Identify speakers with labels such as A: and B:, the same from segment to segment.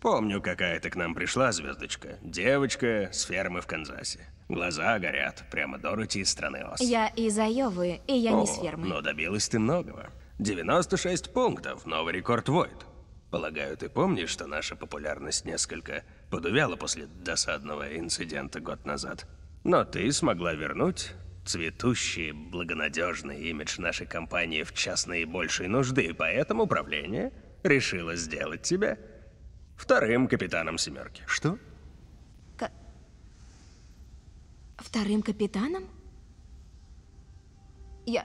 A: Помню, какая-то к нам пришла звездочка. Девочка с фермы в Канзасе. Глаза горят, прямо Дороти из страны Оз. Я
B: из Айовы, и я О, не с фермы. но
A: добилась ты многого. 96 пунктов, новый рекорд Войд. Полагаю, ты помнишь, что наша популярность несколько подувяла после досадного инцидента год назад. Но ты смогла вернуть цветущий, благонадежный имидж нашей компании в частные большей нужды, поэтому управление решило сделать тебя Вторым капитаном «семерки». Что?
B: К... Вторым капитаном? Я...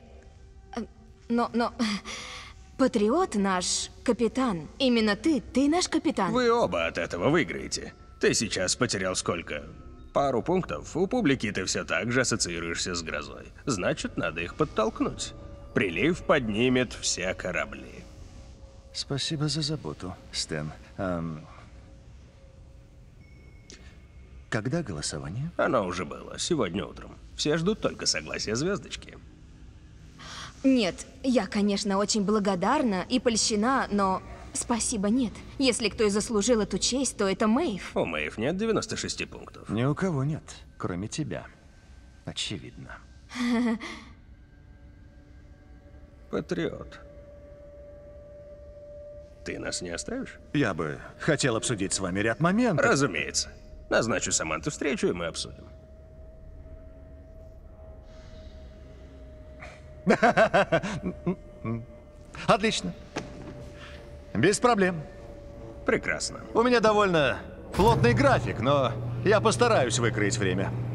B: Э, но, но... Патриот наш капитан. Именно
A: ты, ты наш капитан. Вы оба от этого выиграете. Ты сейчас потерял сколько? Пару пунктов. У публики ты все так же ассоциируешься с грозой. Значит, надо их подтолкнуть. Прилив поднимет все корабли. Спасибо за заботу, Стэн. Эм... Когда голосование? Оно уже было, сегодня утром. Все ждут только согласия звездочки.
B: Нет, я, конечно, очень благодарна и польщена, но спасибо нет. Если кто и заслужил эту честь, то это Мэйв. У
A: Мэйв нет 96 пунктов. Ни у кого нет, кроме тебя. Очевидно. Патриот. Ты нас не оставишь? Я бы хотел обсудить с вами ряд моментов. Разумеется. Назначу Саманту встречу, и мы обсудим. Отлично. Без проблем. Прекрасно. У меня довольно плотный график, но я постараюсь выкроить время.